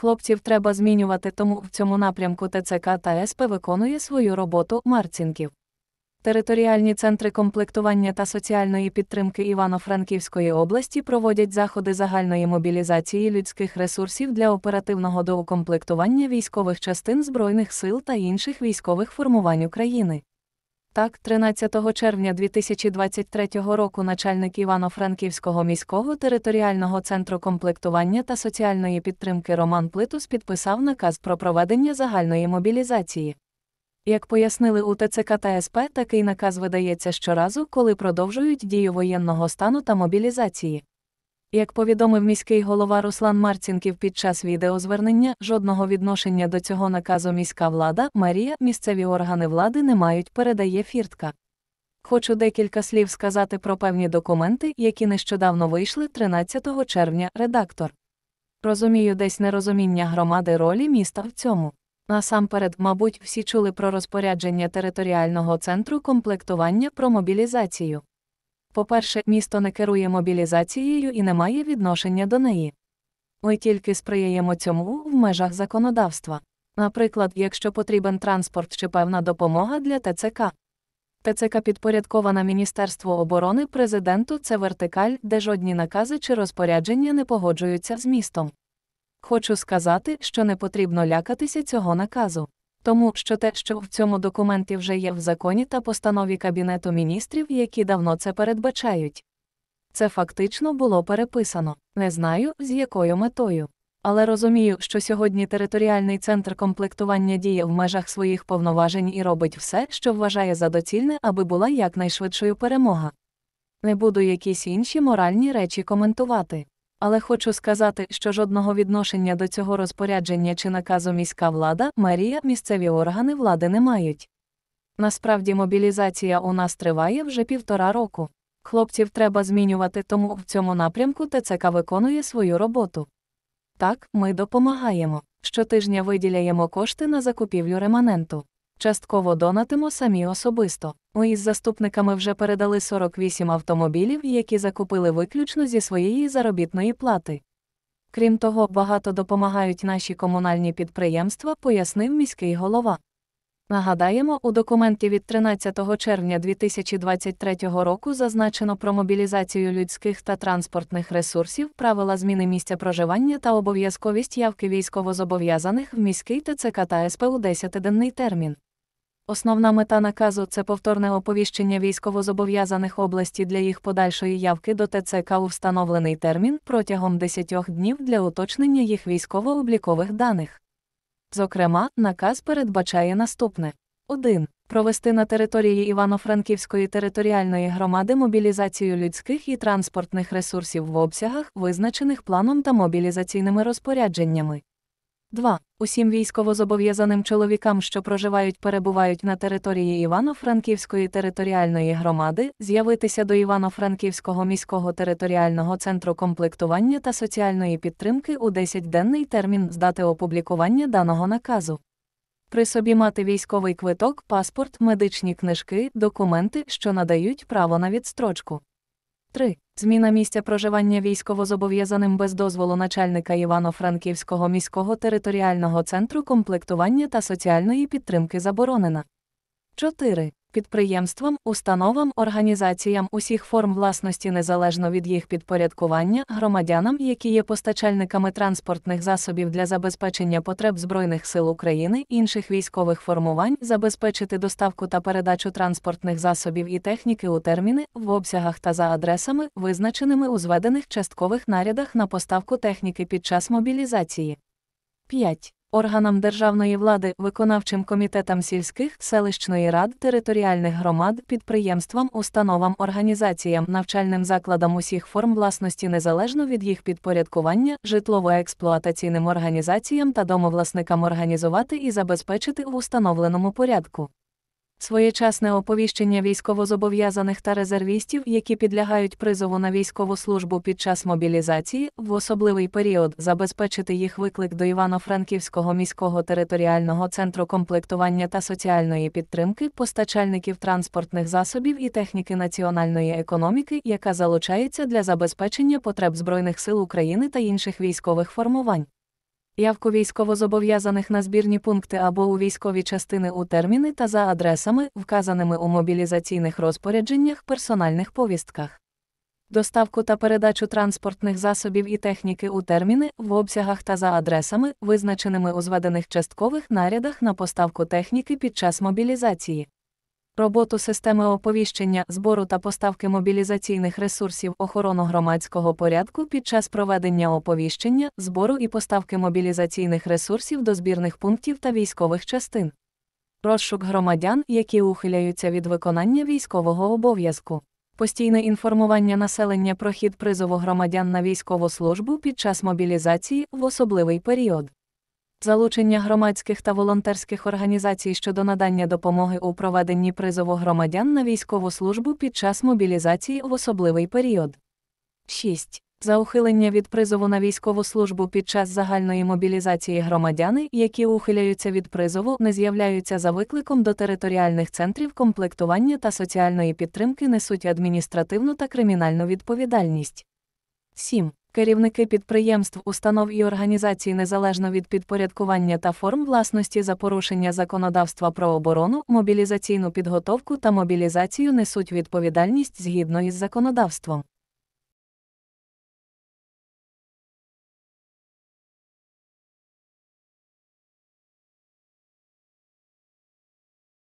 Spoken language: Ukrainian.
Хлопців треба змінювати, тому в цьому напрямку ТЦК та СП виконує свою роботу Марцінків. Територіальні центри комплектування та соціальної підтримки Івано-Франківської області проводять заходи загальної мобілізації людських ресурсів для оперативного доукомплектування військових частин Збройних сил та інших військових формувань України. Так, 13 червня 2023 року начальник Івано-Франківського міського територіального центру комплектування та соціальної підтримки Роман Плитус підписав наказ про проведення загальної мобілізації. Як пояснили у ТЦК та СП, такий наказ видається щоразу, коли продовжують дію воєнного стану та мобілізації. Як повідомив міський голова Руслан Марцінків під час відеозвернення, жодного відношення до цього наказу міська влада, мерія, місцеві органи влади не мають, передає фіртка. Хочу декілька слів сказати про певні документи, які нещодавно вийшли 13 червня, редактор. Розумію, десь нерозуміння громади ролі міста в цьому. Насамперед, мабуть, всі чули про розпорядження територіального центру комплектування про мобілізацію. По-перше, місто не керує мобілізацією і не має відношення до неї. Ми тільки сприяємо цьому в межах законодавства. Наприклад, якщо потрібен транспорт чи певна допомога для ТЦК. ТЦК підпорядкована Міністерству оборони президенту це вертикаль, де жодні накази чи розпорядження не погоджуються з містом. Хочу сказати, що не потрібно лякатися цього наказу. Тому що те, що в цьому документі вже є в законі та постанові Кабінету міністрів, які давно це передбачають. Це фактично було переписано, не знаю, з якою метою. Але розумію, що сьогодні територіальний центр комплектування діє в межах своїх повноважень і робить все, що вважає за доцільне, аби була якнайшвидшою перемога. Не буду якісь інші моральні речі коментувати але хочу сказати, що жодного відношення до цього розпорядження чи наказу міська влада, мерія, місцеві органи влади не мають. Насправді, мобілізація у нас триває вже півтора року. Хлопців треба змінювати, тому в цьому напрямку ТЦК виконує свою роботу. Так, ми допомагаємо. Щотижня виділяємо кошти на закупівлю реманенту частково донатимо самі особисто. Ми із заступниками вже передали 48 автомобілів, які закупили виключно зі своєї заробітної плати. Крім того, багато допомагають наші комунальні підприємства, пояснив міський голова. Нагадаємо, у документі від 13 червня 2023 року зазначено про мобілізацію людських та транспортних ресурсів, правила зміни місця проживання та обов'язковість явки військовозобов'язаних в міський ТЦК та СПУ 10-денний термін. Основна мета наказу це повторне оповіщення військовозобов'язаних області для їх подальшої явки до ТЦК у встановлений термін протягом 10 днів для уточнення їх військово-облікових даних. Зокрема, наказ передбачає наступне: 1. Провести на території Івано-Франківської територіальної громади мобілізацію людських і транспортних ресурсів в обсягах, визначених планом та мобілізаційними розпорядженнями. 2. Усім військовозобов'язаним чоловікам, що проживають перебувають на території Івано-Франківської територіальної громади, з'явитися до Івано-Франківського міського територіального центру комплектування та соціальної підтримки у 10-денний термін з дати опублікування даного наказу. При собі мати військовий квиток, паспорт, медичні книжки, документи, що надають право на відстрочку. 3. Зміна місця проживання військовозобов'язаним без дозволу начальника Івано-Франківського міського територіального центру комплектування та соціальної підтримки заборонена. 4. Підприємствам, установам, організаціям усіх форм власності незалежно від їх підпорядкування, громадянам, які є постачальниками транспортних засобів для забезпечення потреб Збройних сил України, інших військових формувань, забезпечити доставку та передачу транспортних засобів і техніки у терміни, в обсягах та за адресами, визначеними у зведених часткових нарядах на поставку техніки під час мобілізації. 5 органам державної влади, виконавчим комітетам сільських, селищної рад, територіальних громад, підприємствам, установам, організаціям, навчальним закладам усіх форм власності незалежно від їх підпорядкування, житлово-експлуатаційним організаціям та домовласникам організувати і забезпечити в установленому порядку. Своєчасне оповіщення військовозобов'язаних та резервістів, які підлягають призову на військову службу під час мобілізації, в особливий період забезпечити їх виклик до Івано-Франківського міського територіального центру комплектування та соціальної підтримки постачальників транспортних засобів і техніки національної економіки, яка залучається для забезпечення потреб Збройних сил України та інших військових формувань явку військовозобов'язаних на збірні пункти або у військові частини у терміни та за адресами, вказаними у мобілізаційних розпорядженнях персональних повістках. Доставку та передачу транспортних засобів і техніки у терміни в обсягах та за адресами, визначеними у зведених часткових нарядах на поставку техніки під час мобілізації. Роботу системи оповіщення, збору та поставки мобілізаційних ресурсів охорону громадського порядку під час проведення оповіщення, збору і поставки мобілізаційних ресурсів до збірних пунктів та військових частин, розшук громадян, які ухиляються від виконання військового обов'язку, постійне інформування населення про хід призову громадян на військову службу під час мобілізації в особливий період залучення громадських та волонтерських організацій щодо надання допомоги у проведенні призову громадян на військову службу під час мобілізації в особливий період. 6. За ухилення від призову на військову службу під час загальної мобілізації громадяни, які ухиляються від призову, не з'являються за викликом до територіальних центрів комплектування та соціальної підтримки, несуть адміністративну та кримінальну відповідальність. 7. Керівники підприємств, установ і організацій незалежно від підпорядкування та форм власності за порушення законодавства про оборону, мобілізаційну підготовку та мобілізацію несуть відповідальність згідно із законодавством.